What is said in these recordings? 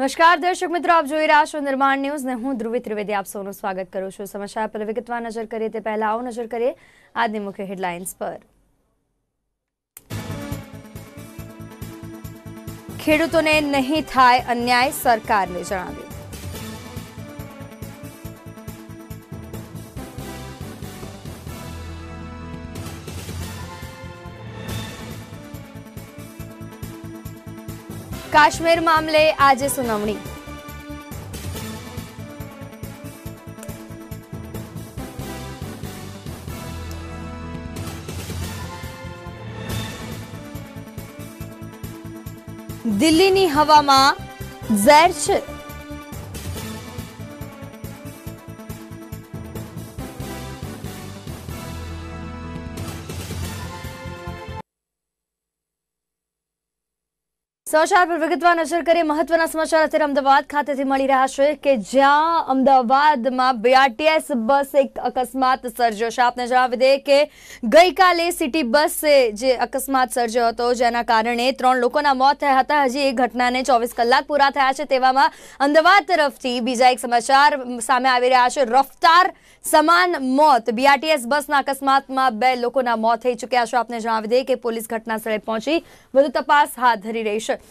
નમસ્કાર દર્શક મિત્રો આપ જોઈ રહ્યા છો નિર્માણ ન્યૂઝ ને હું ધ્રુવી ત્રિવેદી આપ સૌનું સ્વાગત કરું છું સમાચાર પર વિગતવાર નજર કરીએ તે પહેલા આવો નજર કરીએ આજની મુખ્ય હેડલાઇન્સ પર ખેડૂતોને નહીં થાય અન્યાય સરકારને જણાવ્યું કાશ્મીર મામલે આજે સુનાવણી દિલ્હીની હવામાં ઝેર છે સમાચાર પર વિગતવાર નજર કરીએ મહત્વના સમાચાર અત્યારે અમદાવાદ ખાતેથી મળી રહ્યા છે કે જ્યાં અમદાવાદમાં બીઆરટીએસ બસ એક અકસ્માત સર્જ્યો છે આપને જણાવી દે કે ગઈકાલે સિટી બસે જે અકસ્માત સર્જ્યો હતો જેના કારણે ત્રણ લોકોના મોત થયા હતા હજી એ ઘટનાને ચોવીસ કલાક પૂરા થયા છે તેવામાં અમદાવાદ તરફથી બીજા એક સમાચાર સામે આવી રહ્યા છે રફતાર સમાન મોત બીઆરટીએસ બસના અકસ્માતમાં બે લોકોના મોત થઈ ચૂક્યા છે આપને જણાવી દે કે પોલીસ ઘટના સ્થળે પહોંચી વધુ તપાસ હાથ ધરી રહી છે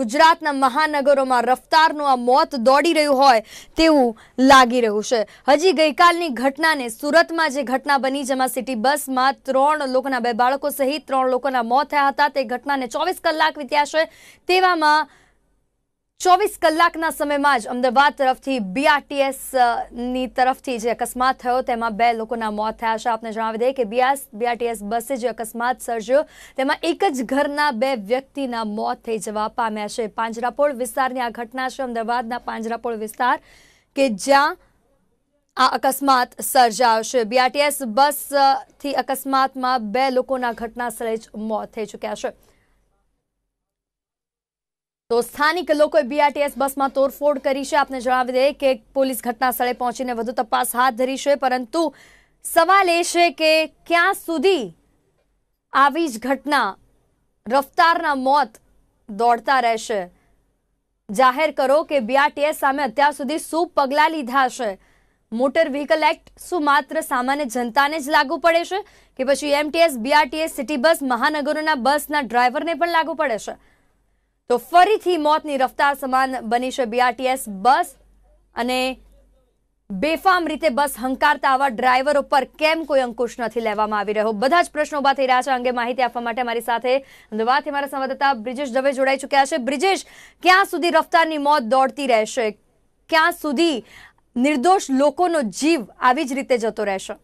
ગુજરાતના મહાનગરોમાં રફતારનું આ મોત દોડી રહ્યું હોય તેવું લાગી રહ્યું છે હજી ગઈકાલની ઘટનાને સુરતમાં જે ઘટના બની જેમાં સિટી બસમાં ત્રણ લોકોના બે બાળકો સહિત ત્રણ લોકોના મોત થયા હતા તે ઘટનાને ચોવીસ કલાક વીત્યા છે તેવામાં ચોવીસ કલાકના સમયમાં જ અમદાવાદ તરફથી બીઆરટીએસની તરફથી જે અકસ્માત થયો તેમાં બે લોકોના મોત થયા છે આપને જણાવી દઈએ કે બીઆર બીઆરટીએસ બસે જે અકસ્માત સર્જ્યો તેમાં એક જ ઘરના બે વ્યક્તિના મોત થઈ જવા પામ્યા છે પાંજરાપોળ વિસ્તારની આ ઘટના છે અમદાવાદના પાંજરાપોળ વિસ્તાર કે જ્યાં આ અકસ્માત સર્જાયો છે બીઆરટીએસ બસથી અકસ્માતમાં બે લોકોના ઘટના સ્થળે જ મોત થઈ ચૂક્યા છે તો સ્થાનિક લોકોએ બીઆરટીએસ બસમાં તોડફોડ કરી છે આપને જણાવી દઈએ કે પોલીસ ઘટના સ્થળે પહોંચીને વધુ તપાસ હાથ ધરી છે પરંતુ સવાલ એ છે કે ક્યાં સુધી આવી જ ઘટના રફતારના મોત દોડતા રહેશે જાહેર કરો કે બીઆરટીએસ સામે અત્યાર સુધી શું પગલાં લીધા છે મોટર વ્હીકલ એક્ટ શું માત્ર સામાન્ય જનતાને જ લાગુ પડે છે કે પછી એમટીએસ બીઆરટીએસ સિટી બસ મહાનગરોના બસના ડ્રાઈવરને પણ લાગુ પડે છે તો ફરીથી મોતની રફતાર સમાન બની છે બીઆરટીએસ બસ અને બેફામ રીતે બસ હંકારતા આવા ડ્રાઈવરો પર કેમ કોઈ અંકુશ નથી લેવામાં આવી રહ્યો બધા જ પ્રશ્નો ઉભા થઈ રહ્યા છે અંગે માહિતી આપવા માટે મારી સાથે અમદાવાદથી મારા સંવાદદાતા બ્રિજેશ દવે જોડાઈ ચૂક્યા છે બ્રિજેશ ક્યાં સુધી રફતારની મોત દોડતી રહેશે ક્યાં સુધી નિર્દોષ લોકોનો જીવ આવી જ રીતે જતો રહેશે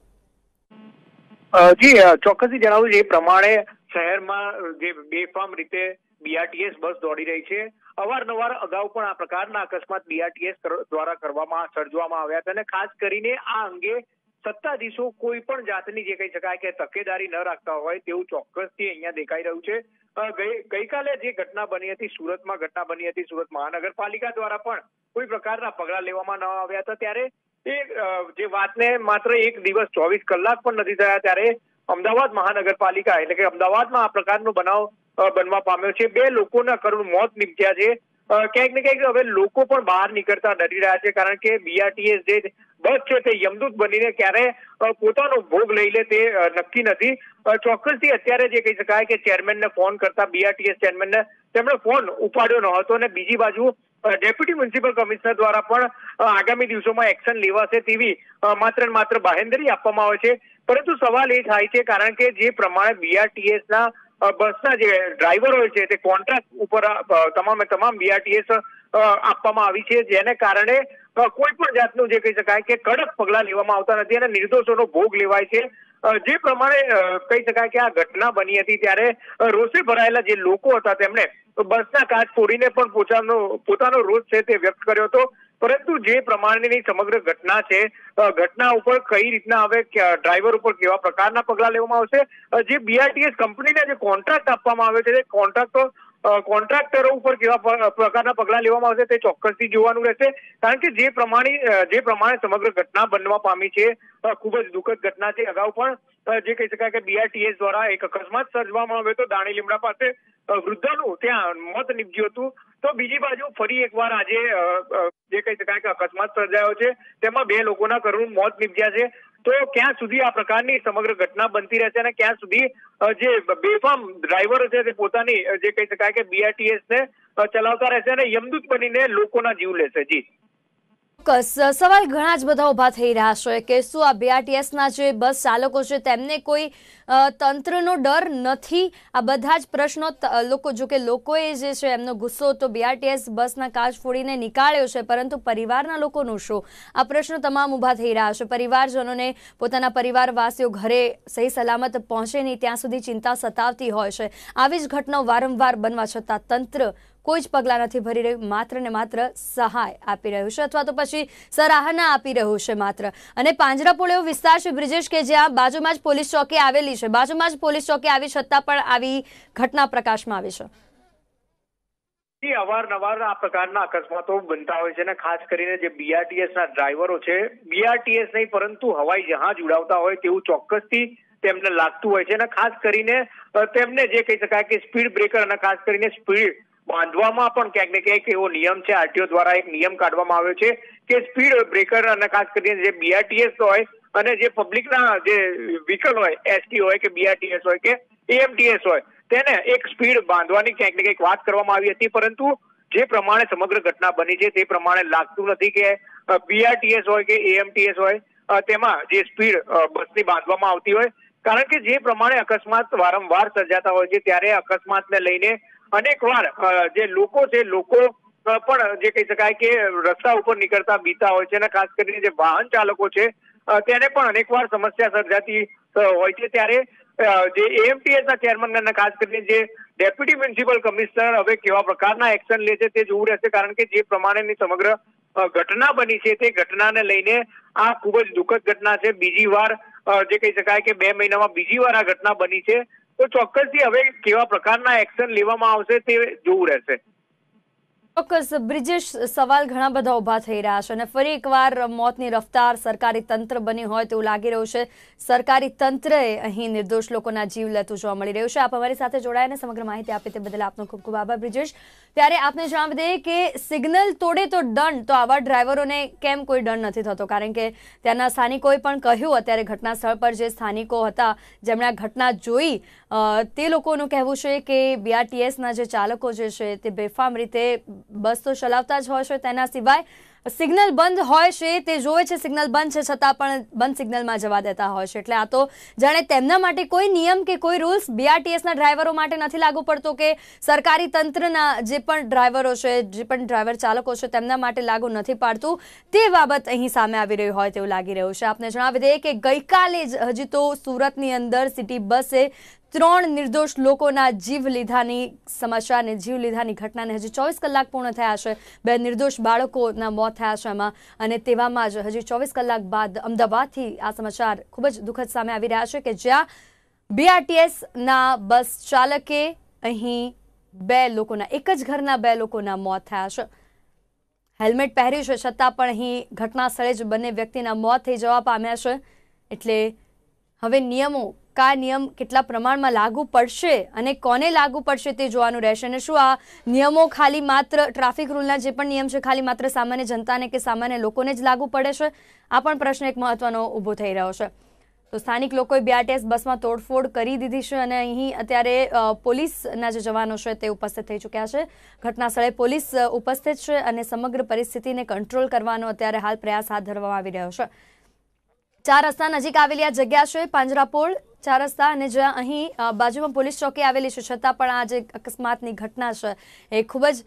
જી ચોક્કસથી જણાવ્યું એ પ્રમાણે શહેરમાં જે બેફામ રીતે બીઆરટીએસ બસ દોડી રહી છે અવારનવાર અગાઉ પણ આ પ્રકારના અકસ્માત બીઆરટીએસ દ્વારા કરવામાં સર્જવામાં આવ્યા હતા અને ખાસ કરીને આ અંગે સત્તાધીશો કોઈ પણ જાતની જે કહી શકાય કે તકેદારી ન રાખતા હોય તેવું ચોક્કસથી અહીંયા દેખાઈ રહ્યું છે ગઈકાલે જે ઘટના બની હતી સુરતમાં ઘટના બની હતી સુરત મહાનગરપાલિકા દ્વારા પણ કોઈ પ્રકારના પગલા લેવામાં ન આવ્યા હતા ત્યારે એ જે વાતને માત્ર એક દિવસ ચોવીસ કલાક પણ નથી થયા ત્યારે અમદાવાદ મહાનગરપાલિકા એટલે કે અમદાવાદમાં આ પ્રકારનો બનાવ બનવા પામ્યો છે બે લોકોના કરુણ મોત નીપજ્યા છે ક્યાંક ને ક્યાંક હવે લોકો પણ બહાર નીકળતા ડરી રહ્યા છે કારણ કે બીઆરટીએસ જે બસ છે તે યમદૂત બનીને ક્યારે પોતાનો ભોગ લઈ લે તે નક્કી નથી ચોક્કસથી અત્યારે જે કહી શકાય કે ચેરમેનને ફોન કરતા બીઆરટીએસ ચેરમેનને તેમણે ફોન ઉપાડ્યો ન હતો અને બીજી બાજુ ડેપ્યુટી મ્યુનિસિપલ કમિશનર દ્વારા પણ આગામી દિવસોમાં એક્શન લેવાશે તેવી માત્ર માત્ર બાહેંધરી આપવામાં આવે છે પરંતુ સવાલ એ થાય છે કારણ કે જે પ્રમાણે બીઆરટીએસના બસના જે ડ્રાઈવર હોય છે તે કોન્ટ્રાક્ટ ઉપર તમામે તમામ બીઆરટીએસ આપવામાં આવી છે જેને કારણે કોઈ પણ જાતનું જે કહી શકાય કે કડક પગલાં લેવામાં આવતા નથી અને નિર્દોષોનો ભોગ લેવાય છે જે પ્રમાણે કહી શકાય કે આ ઘટના બની હતી ત્યારે રોષે ભરાયેલા જે લોકો હતા તેમણે બસના કાચ ફોડીને પણ પોતાનો પોતાનો રોષ છે તે વ્યક્ત કર્યો હતો પરંતુ જે પ્રમાણેની સમગ્ર ઘટના છે ઘટના ઉપર કઈ રીતના હવે ડ્રાઈવર ઉપર કેવા પ્રકારના પગલાં લેવામાં આવશે જે બીઆરટીએસ કંપનીને જે કોન્ટ્રાક્ટ આપવામાં આવે છે તે કોન્ટ્રાક્ટ કોન્ટ્રાક્ટરો ઉપર કેવા પ્રકારના પગલાં લેવામાં આવશે તે ચોક્કસથી જોવાનું રહેશે કારણ કે જે પ્રમાણે જે પ્રમાણે સમગ્ર ઘટના બનવા પામી છે ખૂબ જ દુઃખદ ઘટના છે અગાઉ પણ જે કહી શકાય કે બીઆરટીએસ દ્વારા એક અકસ્માત સર્જવામાં આવ્યો હતો દાણી લીમડા પાસે વૃદ્ધાનું ત્યાં મત નીપજ્યું હતું તો બીજી બાજુ ફરી એકવાર આજે જે કહી શકાય કે અકસ્માત સર્જાયો છે તેમાં બે લોકોના કરુણ મોત નીપજ્યા છે તો ક્યાં સુધી આ પ્રકારની સમગ્ર ઘટના બનતી રહેશે અને ક્યાં સુધી જે બેફામ ડ્રાઈવર છે તે પોતાની જે કહી શકાય કે બીઆરટીએસ ને ચલાવતા રહેશે અને યમદૂત બનીને લોકોના જીવ લેશે જી ચોક્કસ સવાલ ઘણા જ બધા ઊભા થઈ રહ્યા છે કે શું આ બીઆરટીએસના જે બસ ચાલકો છે તેમને કોઈ તંત્રનો ડર નથી આ બધા જ પ્રશ્નો લોકો જો કે લોકોએ જે છે એમનો ગુસ્સો તો બીઆરટીએસ બસના કાચ ફોડીને નીકાળ્યો છે પરંતુ પરિવારના લોકોનું શું આ પ્રશ્નો તમામ ઊભા થઈ રહ્યા છે પરિવારજનોને પોતાના પરિવારવાસીઓ ઘરે સહી સલામત પહોંચે નહીં ત્યાં સુધી ચિંતા સતાવતી હોય છે આવી જ ઘટનાઓ વારંવાર બનવા છતાં તંત્ર કોઈ જ પગલાં નથી ભરી રહ્યું માત્ર ને માત્ર સહાય આપી રહ્યું છે અથવા તો પછી સરાહના આપી રહ્યું છે માત્ર અને પાંજરાપોળ એવો વિસ્તાર છે બ્રિજેશ કે જ્યાં બાજુમાં જ પોલીસ ચોકી આવેલી છે બાજુમાં જ પોલીસ ચોકી આવી છતાં પણ આવી ઘટના પ્રકાશમાં આવી છે અવારનવાર આ પ્રકારના અકસ્માતો બનતા હોય છે અને ખાસ કરીને જે બીઆરટીએસ ના ડ્રાઈવરો છે બીઆરટીએસ નહીં પરંતુ હવાઈ જહાજ ઉડાવતા હોય તેવું ચોક્કસથી તેમને લાગતું હોય છે અને ખાસ કરીને તેમને જે કહી શકાય કે સ્પીડ બ્રેકર અને ખાસ કરીને સ્પીડ બાંધવામાં પણ ક્યાંક ને ક્યાંક એવો નિયમ છે આરટીઓ દ્વારા એક નિયમ કાઢવામાં આવ્યો છે કે સ્પીડ બ્રેકર અને ખાસ કરીને જે બીઆરટીએસ હોય અને જે પબ્લિકના જે વ્હીકલ હોય એસટી હોય કે બીઆરટીએસ હોય કે એએમટીએસ હોય તેને એક સ્પીડ બાંધવાની ક્યાંક ને ક્યાંક વાત કરવામાં આવી હતી પરંતુ જે પ્રમાણે સમગ્ર ઘટના બની છે તે પ્રમાણે લાગતું નથી કે બીઆરટીએસ હોય કે એએમટીએસ હોય તેમાં જે સ્પીડ બસની બાંધવામાં આવતી હોય કારણ કે જે પ્રમાણે અકસ્માત વારંવાર સર્જાતા હોય છે ત્યારે અકસ્માતને લઈને અનેકવાર જે લોકો છે લોકો પણ જે કહી શકાય કે રસ્તા ઉપર નીકળતા બીતા હોય છે અને ખાસ કરીને જે વાહન ચાલકો છે તેને પણ અનેકવાર સમસ્યા સર્જાતી હોય છે ત્યારે જે એએમટીએસના ચેરમેન ખાસ કરીને જે ડેપ્યુટી મ્યુનિસિપલ કમિશનર હવે કેવા પ્રકારના એક્શન લે છે તે જોવું રહેશે કારણ કે જે પ્રમાણેની સમગ્ર ઘટના બની છે તે ઘટનાને લઈને આ ખૂબ જ દુઃખદ ઘટના છે બીજી વાર જે કહી શકાય કે બે મહિનામાં બીજી વાર આ ઘટના બની છે તો ચોક્કસથી હવે કેવા પ્રકારના એક્શન લેવામાં આવશે તે જોવું રહેશે ચોક્કસ બ્રિજેશ સવાલ ઘણા બધા ઉભા થઈ રહ્યા છે અને ફરી એકવાર મોતની રફતાર સરકારી તંત્ર બની હોય તેવું લાગી રહ્યું છે સરકારી તંત્રએ અહીં નિર્દોષ લોકોના જીવ લેતું જોવા મળી રહ્યું છે આપ અમારી સાથે જોડાયા સમગ્ર માહિતી આપી તે બદલ આપનો ખૂબ ખૂબ આભાર બ્રિજેશ ત્યારે આપને જણાવી દઈએ કે સિગ્નલ તોડે તો દંડ તો આવા ડ્રાઈવરોને કેમ કોઈ દંડ નથી થતો કારણ કે ત્યાંના સ્થાનિકોએ પણ કહ્યું અત્યારે ઘટના સ્થળ પર જે સ્થાનિકો હતા જેમણે આ ઘટના જોઈ તે લોકોનું કહેવું છે કે બીઆરટીએસના જે ચાલકો જે છે તે બેફામ રીતે બસ તો ચલાવતા જ હોય છે તેના સિવાય સિગ્નલ બંધ હોય છે તે જોવે છે સિગ્નલ બંધ છે છતાં પણ બંધ સિગ્નલમાં જવા દેતા હોય છે એટલે આ તો જાણે તેમના માટે કોઈ નિયમ કે કોઈ રૂલ્સ બીઆરટીએસના ડ્રાઈવરો માટે નથી લાગુ પડતો કે સરકારી તંત્રના જે પણ ડ્રાઈવરો છે જે પણ ડ્રાઈવર ચાલકો છે તેમના માટે લાગુ નથી પાડતું તે બાબત અહીં સામે આવી રહી હોય તેવું લાગી રહ્યું છે આપને જણાવી દઈએ કે ગઈકાલે જ હજી તો સુરતની અંદર સિટી બસે ત્રણ નિર્દોષ લોકોના જીવ લીધાની સમાચારને જીવ લીધાની ઘટનાને હજી ચોવીસ કલાક પૂર્ણ થયા છે બે નિર્દોષ બાળકોના મોત થયા છે એમાં અને તેવામાં જ હજી ચોવીસ કલાક બાદ અમદાવાદથી આ સમાચાર ખૂબ જ દુઃખદ સામે આવી રહ્યા છે કે જ્યાં બીઆરટીએસના બસ ચાલકે અહીં બે લોકોના એક જ ઘરના બે લોકોના મોત થયા છે હેલ્મેટ પહેર્યું છે છતાં પણ અહીં ઘટના સ્થળે જ બંને વ્યક્તિના મોત થઈ જવા પામ્યા છે એટલે હવે નિયમો કયા નિયમ કેટલા પ્રમાણમાં લાગુ પડશે અને કોને લાગુ પડશે તે જોવાનું રહેશે અને શું આ નિયમો ખાલી માત્ર ટ્રાફિક રૂલના જે પણ નિયમ છે ખાલી માત્ર સામાન્ય જનતાને કે સામાન્ય લોકોને જ લાગુ પડે છે આ પણ પ્રશ્ન એક મહત્વનો ઊભો થઈ રહ્યો છે તો સ્થાનિક લોકોએ બીઆરટીએસ બસમાં તોડફોડ કરી દીધી છે અને અહીં અત્યારે પોલીસના જે જવાનો છે તે ઉપસ્થિત થઈ ચૂક્યા છે ઘટનાસ્થળે પોલીસ ઉપસ્થિત છે અને સમગ્ર પરિસ્થિતિને કંટ્રોલ કરવાનો અત્યારે હાલ પ્રયાસ હાથ ધરવામાં આવી રહ્યો છે ચાર રસ્તા નજીક આવેલી આ જગ્યા છે પાંજરાપોળ ચાર રસ્તા અને જ્યાં અહીં બાજુમાં પોલીસ ચોકી આવેલી છે છતાં પણ આ જે અકસ્માતની ઘટના છે એ ખૂબ જ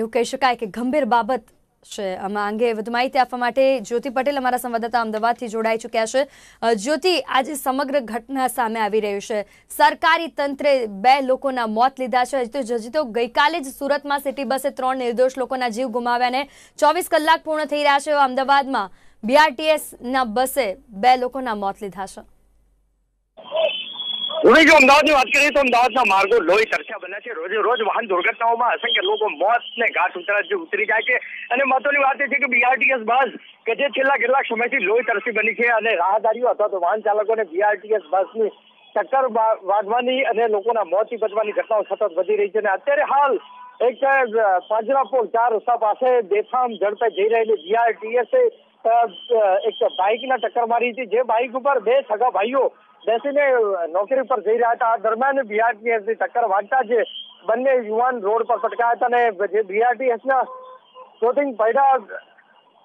એવું કહી શકાય કે ગંભીર બાબત છે આમાં અંગે વધુ માહિતી આપવા માટે જ્યોતિ પટેલ અમારા સંવાદદાતા અમદાવાદથી જોડાઈ ચૂક્યા છે જ્યોતિ આજે સમગ્ર ઘટના સામે આવી રહ્યું છે સરકારી તંત્રે બે લોકોના મોત લીધા છે હજી તો હજી તો ગઈકાલે જ સુરતમાં સિટી બસે ત્રણ નિર્દોષ લોકોના જીવ ગુમાવ્યા ગુમાવ્યાને ચોવીસ કલાક પૂર્ણ થઈ રહ્યા છે અમદાવાદમાં બીઆરટીએસના બસે બે લોકોના મોત લીધા છે હવે જો અમદાવાદની વાત કરીએ તો અમદાવાદના માર્ગો લોહી ચર્ચા બને છે રોજે રોજ વાહન દુર્ઘટનાઓમાં અસંખ્ય લોકો મોત ને ઘાટ ઉતરા ઉતરી જાય છે અને મહત્વની વાત એ છે કે બીઆરટીએસ બસ કે જે છેલ્લા કેટલાક સમયથી લોહી તરસી બની છે અને રાહદારીઓ અથવા તો વાહન ચાલકોને બીઆરટીએસ બસની ચક્કર વાગવાની અને લોકોના મોતથી બચવાની ઘટનાઓ સતત વધી રહી છે અને અત્યારે હાલ એક પાંજરાપોળ ચાર રસ્તા પાસે બેફામ ઝડપે જઈ રહેલી બીઆરટીએસે એક બાઇકના ટક્કર મારી હતી જે બાઇક ઉપર બે સગા ભાઈઓ બેસીને નોકરી પર જઈ રહ્યા હતા આ દરમિયાન બીઆરટીએસની ટક્કર વાંચતા છે બંને યુવાન રોડ પર પટકાયા હતા અને જે બીઆરટીએસના શોટિંગ પડ્યા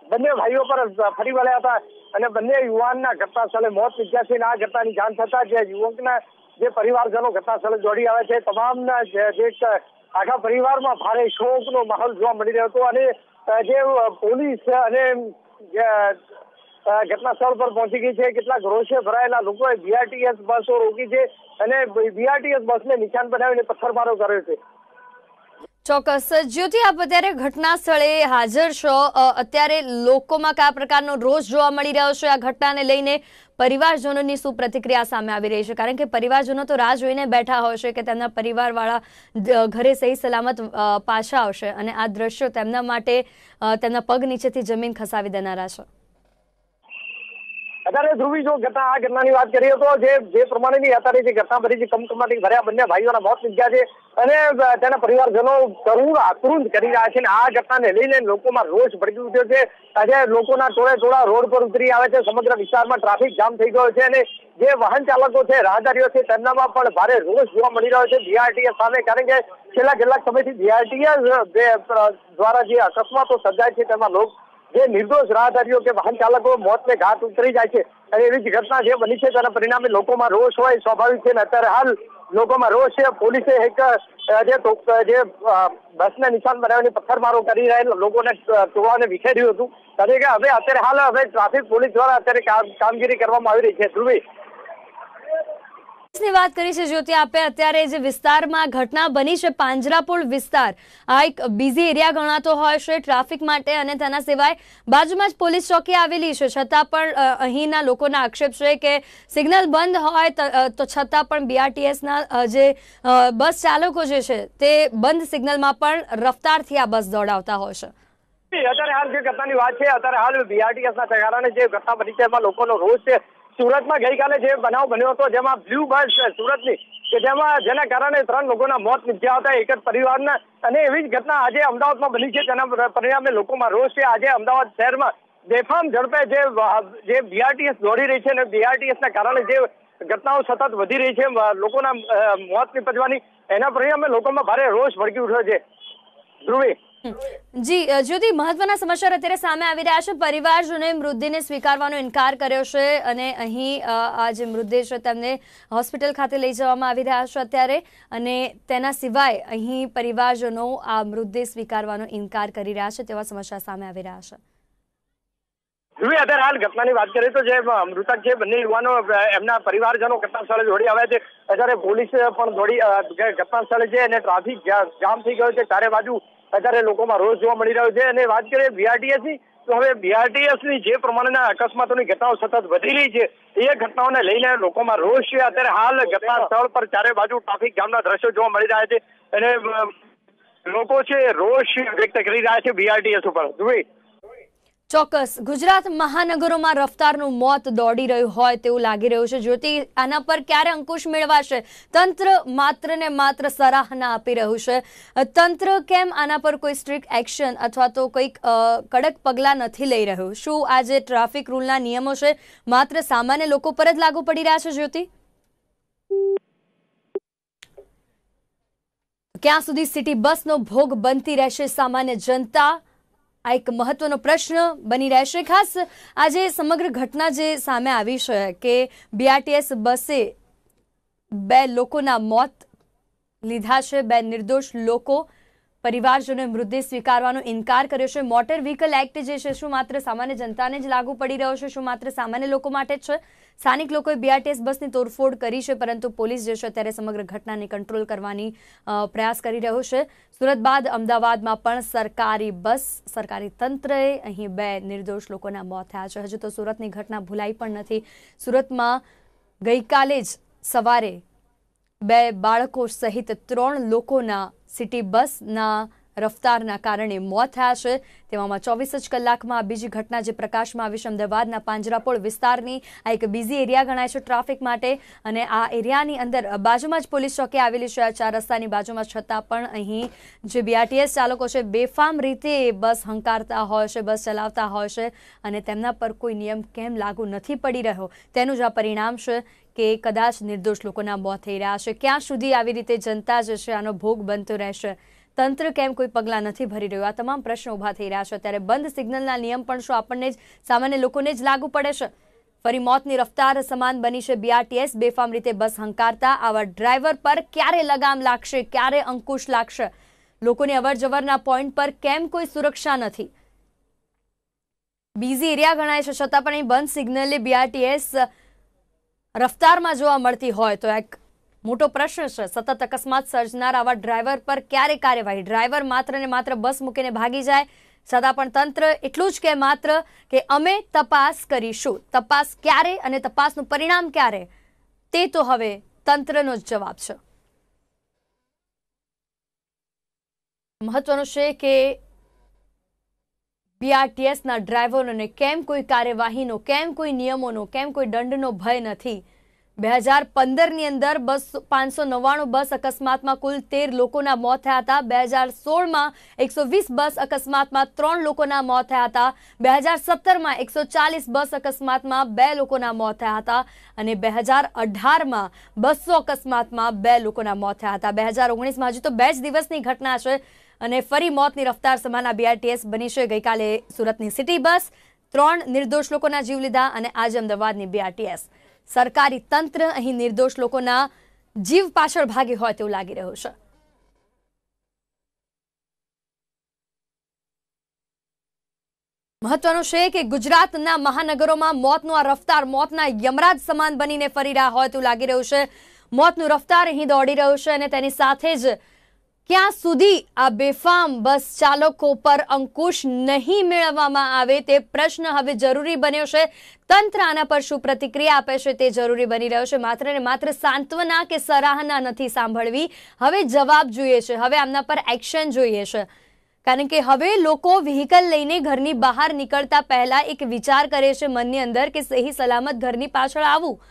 બંને ભાઈઓ પર ફરી વળ્યા હતા અને બંને યુવાનના ઘટના મોત નીપજ્યા છે આ ઘટનાની જાણ થતા જે યુવકના જે પરિવારજનો ઘટના સ્થળે દોડી આવે છે તમામના જે આખા પરિવારમાં ભારે શોકનો માહોલ જોવા મળી રહ્યો હતો અને જે પોલીસ અને ઘટના સ્થળ પર પહોંચી ગઈ છે કેટલાક રોષે ભરાયેલા લોકોએ બીઆરટીએસ બસો રોકી છે અને બીઆરટીએસ બસને નિશાન બનાવીને પથ્થરમારો કર્યો છે ચોક્કસ જ્યોતિ આપ અત્યારે ઘટના સ્થળે હાજર છો અત્યારે લોકોમાં કયા પ્રકારનો રોષ જોવા મળી રહ્યો છે આ ઘટનાને લઈને પરિવારજનોની શું પ્રતિક્રિયા સામે આવી રહી છે કારણ કે પરિવારજનો તો રાહ જોઈને બેઠા હોય છે કે તેમના પરિવારવાળા ઘરે સહી સલામત પાછા આવશે અને આ દ્રશ્યો તેમના માટે તેમના પગ નીચેથી જમીન ખસાવી દેનારા છે અત્યારે ધ્રુવી જો ઘટના આ ઘટનાની વાત કરીએ તો જે જે પ્રમાણેની અત્યારે જે ઘટના બની છે કમકમાટી ભર્યા બંને ભાઈઓના મોત નીપજ્યા છે અને તેના પરિવારજનો કરુણ આક્રુંદ કરી રહ્યા છે અને આ ઘટનાને લઈને લોકોમાં રોષ ભડકી ઉઠ્યો છે આજે લોકોના ટોળે ટોળા રોડ પર ઉતરી આવે છે સમગ્ર વિસ્તારમાં ટ્રાફિક જામ થઈ ગયો છે અને જે વાહન ચાલકો છે રાહદારીઓ છે તેમનામાં પણ ભારે રોષ જોવા મળી રહ્યો છે જીઆરટીએ સામે કારણ કે છેલ્લા કેટલાક સમયથી જીઆરટીએ દ્વારા જે અકસ્માતો સર્જાય છે તેમાં લોકો જે નિર્દોષ રાહદારીઓ કે વાહન ચાલકો મોતને ઘાટ ઉતરી જાય છે અને એવી જ ઘટના જે બની છે તેના પરિણામે લોકોમાં રોષ હોય સ્વાભાવિક છે અને અત્યારે હાલ લોકોમાં રોષ છે પોલીસે એક જે જે બસને નિશાન બનાવીને પથ્થરમારો કરી રહેલ લોકોને ટોળાને વિખેર્યું હતું ત્યારે કે હવે અત્યારે હાલ હવે ટ્રાફિક પોલીસ દ્વારા અત્યારે કામગીરી કરવામાં આવી રહી છે ધ્રુવી ની વાત કરી છે જ્યોતિ આપે અત્યારે જે વિસ્તારમાં ઘટના બની છે પાંજરાપોળ વિસ્તાર આ એક બિઝી એરિયા ગણાતો હોય છે ટ્રાફિક માટે અને તેના સિવાય બાજુમાં જ પોલીસ ચોકી આવેલી છે છતાં પણ અહીંના લોકોના આક્ષેપ છે કે સિગ્નલ બંધ હોય તો છતાં પણ બીઆરટીએસના જે બસ ચાલકો જે છે તે બંધ સિગ્નલમાં પણ રફતારથી આ બસ દોડાવતા હોય છે અત્યારે હાલ જે ઘટનાની વાત છે અત્યારે હાલ બીઆરટીએસના ચહેરાને જે ઘટના બની છે એમાં લોકોનો રોષ છે સુરતમાં ગઈકાલે જે બનાવ બન્યો હતો જેમાં બ્લુ બસ સુરતની કે જેમાં જેના કારણે ત્રણ લોકોના મોત નીપજ્યા હતા એક જ પરિવારના અને એવી જ ઘટના આજે અમદાવાદમાં બની છે તેના પરિણામે લોકોમાં રોષ છે આજે અમદાવાદ શહેરમાં બેફામ ઝડપે જે બીઆરટીએસ દોડી રહી છે અને બીઆરટીએસના કારણે જે ઘટનાઓ સતત વધી રહી છે લોકોના મોત નીપજવાની એના પરિણામે લોકોમાં ભારે રોષ ભડકી ઉઠ્યો છે ધ્રુવી જી જ્યોતિ મહત્વના સમાચાર અત્યારે સામે આવી રહ્યા છે પરિવારજનોએ મૃતદેહને સ્વીકારવાનો ઇનકાર કર્યો છે અને અહીં આ જે મૃતદેહ છે તેમને હોસ્પિટલ ખાતે લઈ જવામાં આવી રહ્યા છે અત્યારે અને તેના સિવાય અહીં પરિવારજનો આ મૃતદેહ સ્વીકારવાનો ઇનકાર કરી રહ્યા છે તેવા સમાચાર સામે આવી રહ્યા છે ધ્રુવી અત્યારે હાલ ઘટનાની વાત કરીએ તો જે મૃતક જે બંને યુવાનો એમના પરિવારજનો ઘટના સ્થળે જોડી આવ્યા છે અત્યારે પોલીસ પણ દોડી ઘટના સ્થળે છે અને ટ્રાફિક જામ થઈ ગયો છે ચારે બાજુ અત્યારે લોકોમાં રોષ જોવા મળી રહ્યો છે અને વાત કરીએ ની તો હવે ની જે પ્રમાણેના અકસ્માતોની ઘટનાઓ સતત વધી રહી છે એ ઘટનાઓને લઈને લોકોમાં રોષ છે અત્યારે હાલ ઘટના સ્થળ પર ચારે બાજુ ટ્રાફિક જામના દ્રશ્યો જોવા મળી રહ્યા છે અને લોકો છે રોષ વ્યક્ત કરી રહ્યા છે બીઆરટીએસ ઉપર ધ્રુવી ચોક્કસ ગુજરાત મહાનગરોમાં રફતારનું મોત દોડી રહ્યું હોય તેવું લાગી રહ્યું છે જ્યોતિ આના પર ક્યારે અંકુશ મેળવાશે તંત્ર માત્ર ને માત્ર સરાહના આપી રહ્યું છે તંત્ર કેમ આના પર કોઈ સ્ટ્રિક્ટ એક્શન અથવા તો કંઈક કડક પગલાં નથી લઈ રહ્યું શું આ જે ટ્રાફિક રૂલના નિયમો છે માત્ર સામાન્ય લોકો પર જ લાગુ પડી રહ્યા છે જ્યોતિ ક્યાં સુધી સિટી બસનો ભોગ બનતી રહેશે સામાન્ય જનતા આ એક મહત્વનો પ્રશ્ન બની રહેશે ખાસ આજે સમગ્ર ઘટના જે સામે આવી છે કે બીઆરટીએસ બસે બે લોકોના મોત લીધા છે બે નિર્દોષ લોકો પરિવારજનોએ મૃતદેહ સ્વીકારવાનો ઇન્કાર કર્યો છે મોટર વ્હીકલ એક્ટ જે છે શું માત્ર સામાન્ય જનતાને જ લાગુ પડી રહ્યો છે શું માત્ર સામાન્ય લોકો માટે જ છે સ્થાનિક લોકોએ બીઆરટીએસ બસની તોડફોડ કરી છે પરંતુ પોલીસ જે છે અત્યારે સમગ્ર ઘટનાને કંટ્રોલ કરવાની પ્રયાસ કરી રહ્યો છે સુરત બાદ અમદાવાદમાં પણ સરકારી બસ સરકારી તંત્રએ અહીં બે નિર્દોષ લોકોના મોત થયા છે હજુ તો સુરતની ઘટના ભૂલાઈ પણ નથી સુરતમાં ગઈકાલે જ સવારે બે બાળકો સહિત ત્રણ લોકોના સિટી બસના રફતારના કારણે મોત થયા છે તેવામાં ચોવીસ જ કલાકમાં બીજી ઘટના જે પ્રકાશમાં આવી છે અમદાવાદના પાંજરાપોળ વિસ્તારની આ એક બીઝી એરિયા ગણાય છે ટ્રાફિક માટે અને આ એરિયાની અંદર બાજુમાં જ પોલીસ ચોકી આવેલી છે આ ચાર રસ્તાની બાજુમાં છતાં પણ અહીં જે બીઆરટીએસ ચાલકો છે બેફામ રીતે બસ હંકારતા હોય છે બસ ચલાવતા હોય છે અને તેમના પર કોઈ નિયમ કેમ લાગુ નથી પડી રહ્યો તેનું જ આ પરિણામ છે કે કદાચ નિર્દોષ લોકોના મોત થઈ રહ્યા છે ક્યાં સુધી આવી રીતે જનતા જે છે આનો ભોગ બનતો રહેશે તંત્ર કેમ કોઈ પગલાં નથી ભરી રહ્યું આ તમામ પ્રશ્નો ઊભા થઈ રહ્યા છે ત્યારે બંધ સિગ્નલના નિયમ પણ શું આપણને જ સામાન્ય લોકોને જ લાગુ પડે છે ફરી મોતની રફતાર સમાન બની છે બીઆરટીએસ બેફામ રીતે બસ હંકારતા આવા ડ્રાઈવર પર ક્યારે લગામ લાગશે ક્યારે અંકુશ લાગશે લોકોની અવરજવરના પોઈન્ટ પર કેમ કોઈ સુરક્ષા નથી બીઝી એરિયા ગણાય છે છતાં પણ અહીં બંધ સિગ્નલે બીઆરટીએસ રફતારમાં જોવા મળતી હોય તો એક મોટો પ્રશ્ન છે સતત અકસ્માત સર્જનાર આવા ડ્રાઈવર પર ક્યારે કાર્યવાહી ડ્રાઈવર માત્ર ને માત્ર બસ મૂકીને ભાગી જાય છતાં પણ તંત્ર એટલું જ કે માત્ર કે અમે તપાસ કરીશું તપાસ ક્યારે અને તપાસનું પરિણામ ક્યારે તે તો હવે તંત્રનો જ જવાબ છે મહત્વનું છે કે બીઆરટીએસના ડ્રાઈવરોને કેમ કોઈ કાર્યવાહીનો કેમ કોઈ નિયમોનો કેમ કોઈ દંડનો ભય નથી બે હજાર પંદરની અંદર બસ પાંચસો નવ્વાણું બસ અકસ્માતમાં કુલ તેર લોકોના મોત થયા હતા બે હજાર સોળમાં એકસો વીસ બસ અકસ્માતમાં ત્રણ લોકોના મોત થયા હતા બે હજાર સત્તરમાં એકસો ચાલીસ બસ અકસ્માતમાં બે લોકોના મોત થયા હતા અને બે હજાર અઢારમાં બસો અકસ્માતમાં બે લોકોના મોત થયા હતા બે હજાર ઓગણીસમાં હજુ તો બે જ દિવસની ઘટના છે અને ફરી મોતની રફતાર સમાન આ બીઆરટીએસ બની છે ગઈકાલે સુરતની સિટી બસ ત્રણ નિર્દોષ લોકોના જીવ લીધા અને આજે અમદાવાદની બીઆરટીએસ સરકારી તંત્ર અહીં નિર્દોષ લોકોના જીવ પાછળ ભાગી હોય તેવું લાગી રહ્યું છે મહત્વનું છે કે ગુજરાતના મહાનગરોમાં મોતનું આ રફતાર મોતના યમરાજ સમાન બનીને ફરી રહ્યા હોય તેવું લાગી રહ્યું છે મોતનું રફતાર અહીં દોડી રહ્યું છે અને તેની સાથે જ ક્યાં સુધી આ બેફામ બસ ચાલકો પર અંકુશ નહીં મેળવવામાં આવે તે પ્રશ્ન હવે જરૂરી બન્યો છે તંત્ર આના પર શું પ્રતિક્રિયા આપે છે તે જરૂરી બની રહ્યો છે માત્ર ને માત્ર સાંત્વના કે સરાહના નથી સાંભળવી હવે જવાબ જોઈએ છે હવે આમના પર એક્શન જોઈએ છે કારણ કે હવે લોકો વ્હીકલ લઈને ઘરની બહાર નીકળતા પહેલા એક વિચાર કરે છે મનની અંદર કે સહી સલામત ઘરની પાછળ આવું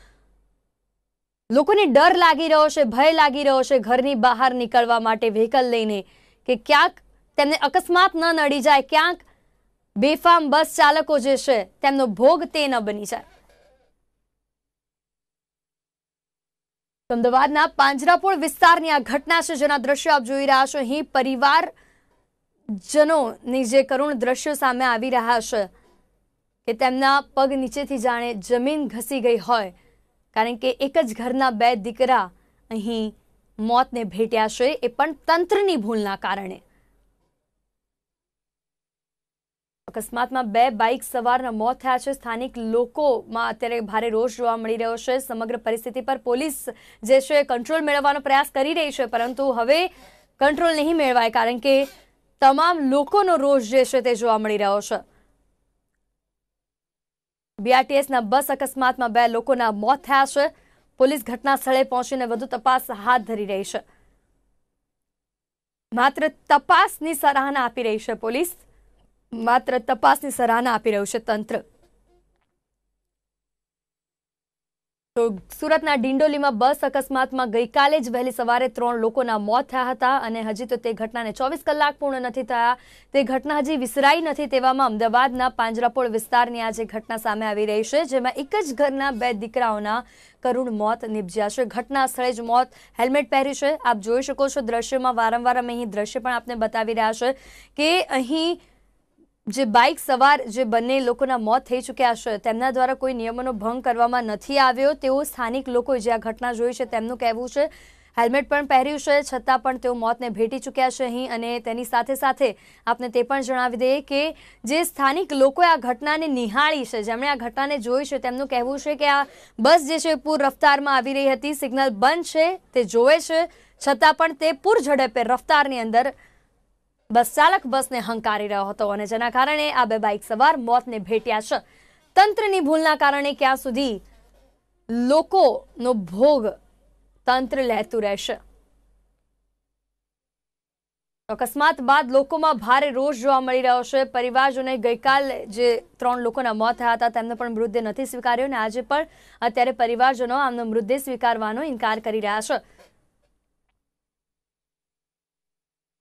લોકોને ડર લાગી રહ્યો છે ભય લાગી રહ્યો છે ઘરની બહાર નીકળવા માટે વ્હીકલ લઈને કે ક્યાંક તેમને અકસ્માત ન નડી જાય ક્યાંક બેફામ બસ ચાલકો જે છે તેમનો ભોગ તે ન બની જાય અમદાવાદના પાંજરાપોળ વિસ્તારની આ ઘટના છે જેના દ્રશ્યો આપ જોઈ રહ્યા છો અહીં પરિવાર જનોની જે કરુણ દ્રશ્યો સામે આવી રહ્યા છે કે તેમના પગ નીચેથી જાણે જમીન ઘસી ગઈ હોય કારણ કે એક જ ઘરના બે દીકરા અહીં મોતને ભેટ્યા છે એ પણ તંત્રની ભૂલના કારણે અકસ્માતમાં બે બાઇક સવારના મોત થયા છે સ્થાનિક લોકોમાં અત્યારે ભારે રોષ જોવા મળી રહ્યો છે સમગ્ર પરિસ્થિતિ પર પોલીસ જે છે કંટ્રોલ મેળવવાનો પ્રયાસ કરી રહી છે પરંતુ હવે કંટ્રોલ નહીં મેળવાય કારણ કે તમામ લોકોનો રોષ જે છે તે જોવા મળી રહ્યો છે બીઆરટીએસના બસ અકસ્માતમાં બે લોકોના મોત થયા છે પોલીસ ઘટના સ્થળે પહોંચીને વધુ તપાસ હાથ ધરી રહી છે માત્ર તપાસની સરાહના આપી રહી છે પોલીસ માત્ર તપાસની સરાહના આપી રહ્યું છે તંત્ર તો સુરતના ડિંડોલીમાં બસ અકસ્માતમાં ગઈકાલે જ વહેલી સવારે ત્રણ લોકોના મોત થયા હતા અને હજી તો તે ઘટનાને ચોવીસ કલાક પૂર્ણ નથી થયા તે ઘટના હજી વિસરાઈ નથી તેવામાં અમદાવાદના પાંજરાપોળ વિસ્તારની આજે ઘટના સામે આવી રહી છે જેમાં એક જ ઘરના બે દીકરાઓના કરુણ મોત નિપજ્યા છે ઘટના સ્થળે જ મોત હેલ્મેટ પહેરી છે આપ જોઈ શકો છો દ્રશ્યમાં વારંવાર અમે અહીં દ્રશ્ય પણ આપને બતાવી રહ્યા છે કે અહીં જે બાઇક સવાર જે બંને લોકોના મોત થઈ ચૂક્યા છે તેમના દ્વારા કોઈ નિયમોનો ભંગ કરવામાં નથી આવ્યો તેઓ સ્થાનિક લોકો જે આ ઘટના જોઈ છે તેમનું કહેવું છે હેલ્મેટ પણ પહેર્યું છે છતાં પણ તેઓ મોતને ભેટી ચૂક્યા છે અહીં અને તેની સાથે સાથે આપને તે પણ જણાવી દઈએ કે જે સ્થાનિક લોકોએ આ ઘટનાને નિહાળી છે જેમણે આ ઘટનાને જોઈ છે તેમનું કહેવું છે કે આ બસ જે છે પૂર રફતારમાં આવી રહી હતી સિગ્નલ બંધ છે તે જોવે છે છતાં પણ તે પૂર ઝડપે રફતારની અંદર બસ ચાલક બસને હંકારી રહ્યો હતો અને જેના કારણે આ બે બાઇક સવાર મોતને ભેટ્યા છે તંત્રની ભૂલના કારણે ક્યાં સુધી લોકોનો ભોગ તંત્ર લેતું રહેશે અકસ્માત બાદ લોકોમાં ભારે રોષ જોવા મળી રહ્યો છે પરિવારજોને ગઈકાલ જે ત્રણ લોકોના મોત થયા હતા તેમનો પણ મૃતદેહ નથી સ્વીકાર્યો અને આજે પણ અત્યારે પરિવારજનો આમનો મૃતદેહ સ્વીકારવાનો ઇનકાર કરી રહ્યા છે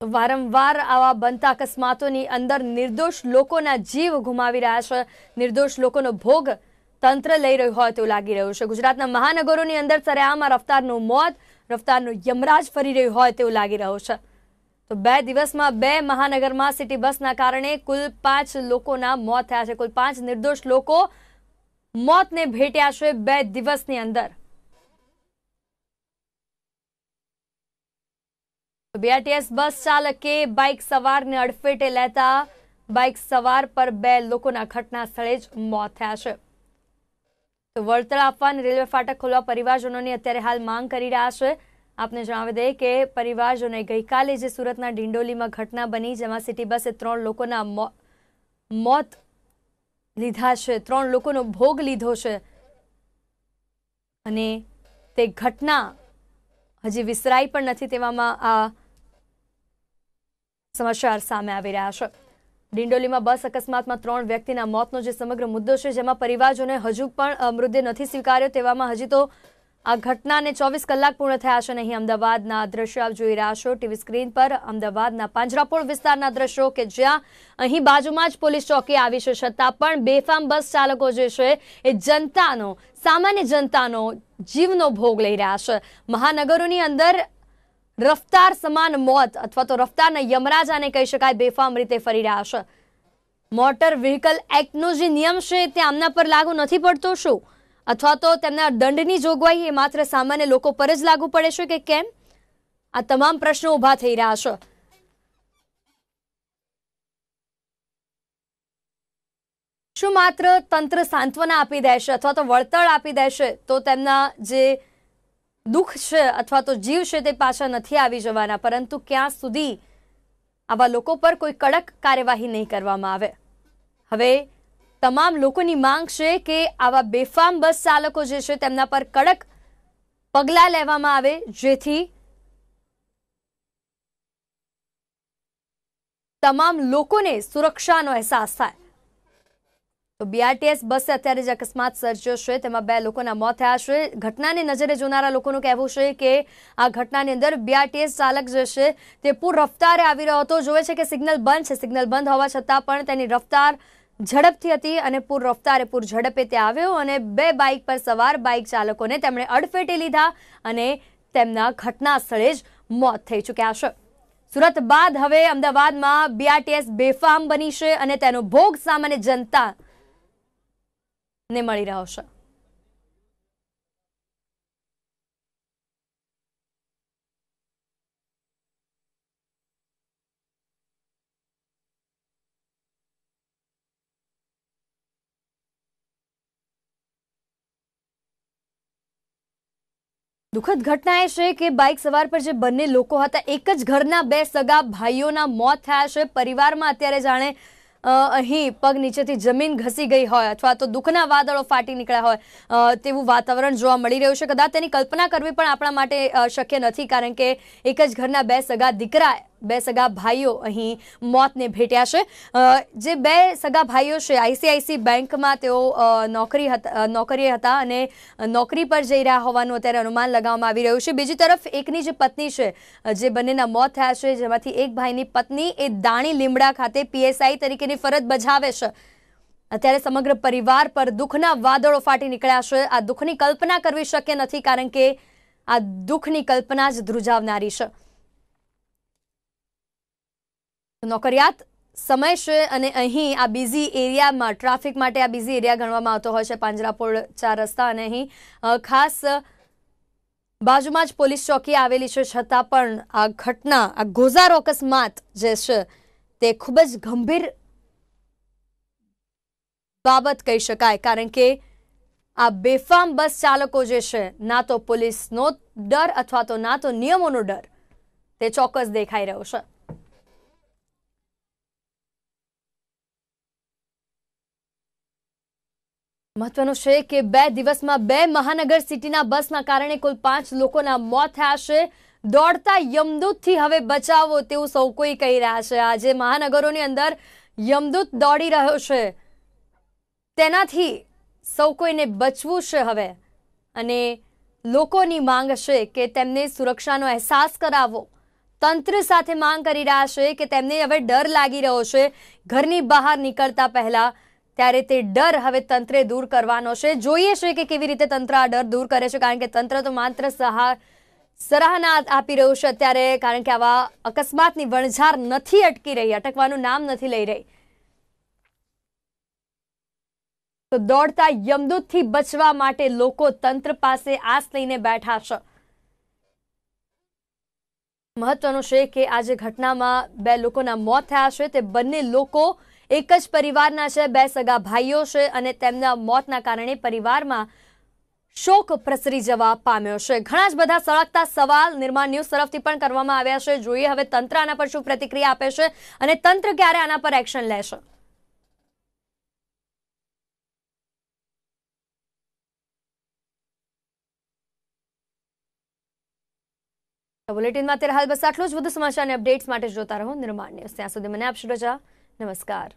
વારંવાર આવા બનતા અકસ્માતોની અંદર નિર્દોષ લોકોના જીવ ગુમાવી રહ્યા છે નિર્દોષ લોકોનો ભોગ તંત્ર લઈ રહ્યું હોય તેવું લાગી રહ્યું છે ગુજરાતના મહાનગરોની અંદર સરેઆમાં રફતારનું મોત રફતારનું યમરાજ ફરી રહ્યું હોય તેવું લાગી રહ્યું છે તો બે દિવસમાં બે મહાનગરમાં સિટી બસના કારણે કુલ પાંચ લોકોના મોત થયા છે કુલ પાંચ નિર્દોષ લોકો મોતને ભેટ્યા છે બે દિવસની અંદર બીઆરટીએસ બસ ચાલકે બાઇક સવારને અડફેટે લેતા બાઇક સવાર પર બે લોકોના ઘટના સ્થળે જ મોત થયા છે તો વળતર આપવાની રેલવે ફાટક ખોલવા પરિવારજનોની અત્યારે હાલ માંગ કરી રહ્યા છે આપને જણાવી દઈએ કે પરિવારજનોએ ગઈકાલે જે સુરતના ડિંડોલીમાં ઘટના બની જેમાં સિટી બસે ત્રણ લોકોના મોત લીધા છે ત્રણ લોકોનો ભોગ લીધો છે અને તે ઘટના હજી વિસરાઈ પણ નથી તેવામાં આ સમાચાર સામે આવી રહ્યા છે દિંડોલીમાં બસ અકસ્માતમાં ત્રણ વ્યક્તિના મોતનો જે સમગ્ર મુદ્દો છે જેમાં પરિવારજોને હજુ પણ મૃતદેહ નથી સ્વીકાર્યો તેવામાં હજી તો આ ઘટનાને ચોવીસ કલાક પૂર્ણ થયા છે નહીં અમદાવાદના દ્રશ્યો આપ જોઈ રહ્યા છો ટીવી સ્ક્રીન પર અમદાવાદના પાંજરાપોળ વિસ્તારના દ્રશ્યો કે જ્યાં અહીં બાજુમાં જ પોલીસ ચોકી આવી છે છતાં પણ બેફામ બસ ચાલકો જે છે એ જનતાનો સામાન્ય જનતાનો જીવનો ભોગ લઈ રહ્યા છે મહાનગરોની અંદર રફતાર સમાન મોત અથવા તો રફતારના યમરાજાને કહી શકાય બેફામ રીતે ફરી રહ્યા છે મોટર વ્હીકલ એક્ટનો જે નિયમ છે તે આમના પર લાગુ નથી પડતો શું અથવા તો તેમના દંડની જોગવાઈ એ માત્ર સામાન્ય લોકો પર જ લાગુ પડે છે કે કેમ આ તમામ પ્રશ્નો ઊભા થઈ રહ્યા છે શું માત્ર તંત્ર સાંત્વના આપી દેશે અથવા તો વળતર આપી દેશે તો તેમના જે દુઃખ છે અથવા તો જીવ છે તે પાછા નથી આવી જવાના પરંતુ ક્યાં સુધી આવા લોકો પર કોઈ કડક કાર્યવાહી નહીં કરવામાં આવે હવે તમામ લોકોની માંગ છે કે આવા બેફામ બસ ચાલકો જે છે તેમના પર કડક પગલાં લેવામાં આવે જેથી તમામ લોકોને સુરક્ષાનો અહેસાસ થાય તો બીઆરટીએસ બસે અત્યારે જે અકસ્માત સર્જ્યો છે તેમાં બે લોકોના મોત થયા છે ઘટનાને નજરે જોનારા લોકોનું કહેવું છે કે આ ઘટનાની અંદર બીઆરટીએસ ચાલક જે છે તે પૂર રફતારે આવી રહ્યો હતો જોવે છે કે સિગ્નલ બંધ છે સિગ્નલ બંધ હોવા છતાં પણ તેની રફતાર ઝડપથી હતી અને પૂર રફતારે પૂર ઝડપે તે આવ્યો અને બે બાઇક પર સવાર બાઇક ચાલકોને તેમણે અડફેટે લીધા અને તેમના ઘટના સ્થળે જ મોત થઈ ચૂક્યા છે સુરત બાદ હવે અમદાવાદમાં બીઆરટીએસ બેફામ બની છે અને તેનો ભોગ સામાન્ય જનતા ને મળી રહ્યો છે દુઃખદ ઘટના એ છે કે બાઇક સવાર પર જે બંને લોકો હતા એક જ ઘરના બે સગા ભાઈઓના મોત થયા છે પરિવારમાં અત્યારે જાણે અહીં પગ નીચેથી જમીન ઘસી ગઈ હોય અથવા તો દુઃખના વાદળો ફાટી નીકળ્યા હોય તેવું વાતાવરણ જોવા મળી રહ્યું છે કદાચ તેની કલ્પના કરવી પણ આપણા માટે શક્ય નથી કારણ કે એક જ ઘરના બે સગા દીકરા બે સગા ભાઈઓ અહીં મોતને ભેટ્યા છે જે બે સગા ભાઈઓ છે આઈસીઆઈસી બેંકમાં તેઓ નોકરી હતા નોકરીએ હતા અને નોકરી પર જઈ રહ્યા હોવાનું અત્યારે અનુમાન લગાવવામાં આવી રહ્યું છે બીજી તરફ એકની જે પત્ની છે જે બંનેના મોત થયા છે જેમાંથી એક ભાઈની પત્ની એ દાણી લીમડા ખાતે પીએસઆઈ તરીકેની ફરજ બજાવે છે અત્યારે સમગ્ર પરિવાર પર દુઃખના વાદળો ફાટી નીકળ્યા છે આ દુઃખની કલ્પના કરવી શક્ય નથી કારણ કે આ દુઃખની કલ્પના જ ધ્રુજાવનારી છે નોકરિયાત સમય છે અને અહીં આ બિઝી એરિયામાં ટ્રાફિક માટે આ બિઝી એરિયા ગણવામાં આવતો હોય છે પાંજરાપોળ ચાર રસ્તા અને અહીં ખાસ બાજુમાં જ પોલીસ ચોકી આવેલી છે છતાં પણ આ ઘટના આ ગોઝાર અકસ્માત જે છે તે ખૂબ જ ગંભીર બાબત કહી શકાય કારણ કે આ બેફામ બસ ચાલકો જે છે ના તો પોલીસનો ડર અથવા તો ના તો નિયમોનો ડર તે ચોક્કસ દેખાઈ રહ્યો છે મહત્વનું છે કે બે દિવસમાં બે મહાનગર સિટીના બસના કારણે કુલ પાંચ લોકોના મોત થયા છે દોડતા યમદૂતથી હવે બચાવો તેવું સૌ કોઈ કહી રહ્યા છે આજે મહાનગરોની અંદર યમદૂત દોડી રહ્યો છે તેનાથી સૌ કોઈને બચવું છે હવે અને લોકોની માંગ છે કે તેમને સુરક્ષાનો અહેસાસ કરાવો તંત્ર સાથે માંગ કરી રહ્યા છે કે તેમને હવે ડર લાગી રહ્યો છે ઘરની બહાર નીકળતા પહેલાં ત્યારે તે ડર હવે તંત્રે દૂર કરવાનો છે જોઈએ છે કે કેવી રીતે તંત્ર આ ડર દૂર કરે છે કારણ કે તંત્ર તો માત્ર સહા સરાહના આપી રહ્યું છે અત્યારે કારણ કે આવા અકસ્માતની વણઝાર નથી અટકી રહી અટકવાનું નામ નથી લઈ રહી તો દોડતા યમદૂતથી બચવા માટે લોકો તંત્ર પાસે આસ લઈને બેઠા છે મહત્વનું છે કે આ જે ઘટનામાં બે લોકોના મોત થયા છે તે બંને લોકો એક જ પરિવારના છે બે સગા ભાઈઓ છે અને તેમના મોતના કારણે પરિવારમાં શોક પ્રસરી જવા પામ્યો છે ઘણા જ બધા સળગતા સવાલ નિર્માણ ન્યૂઝ તરફથી પણ કરવામાં આવ્યા છે જોઈએ હવે તંત્ર આના પર શું પ્રતિક્રિયા આપે છે અને તંત્ર ક્યારે આના પર એક્શન લેશે બુલેટિનમાં અત્યારે હાલ બસ આટલું જ વધુ સમાચાર અને અપડેટ્સ માટે જોતા રહો નિર્માણ ન્યૂઝ ત્યાં સુધી મને આપશો રજા નમસ્કાર